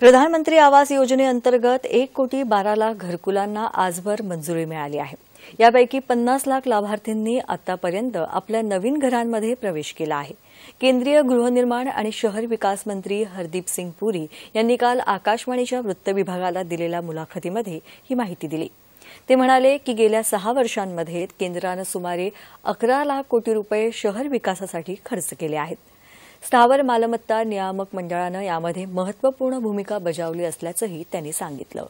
प्रधानमंत्री आवास योजनेअंतर्गत एक कोटी बारा लाख घरकुलांना आजवर मंजुरी मिळाली आहे यापैकी पन्नास लाख लाभार्थींनी आतापर्यंत आपल्या नवीन घरांमध्ये प्रवेश केला आहे केंद्रीय गृहनिर्माण आणि शहर विकास मंत्री हरदीप सिंग पुरी यांनी काल आकाशवाणीच्या वृत्त विभागाला दिलेल्या मुलाखतीमध्ये ही माहिती दिली ते म्हणाले की गेल्या सहा वर्षांमध्ये केंद्रानं सुमारे अकरा लाख कोटी रुपये शहर विकासासाठी खर्च केले आहेत स्थावर मालमत्ता नियामक मंडळानं यामध्ये महत्वपूर्ण भूमिका बजावली असल्याचंही त्यांनी सांगितलं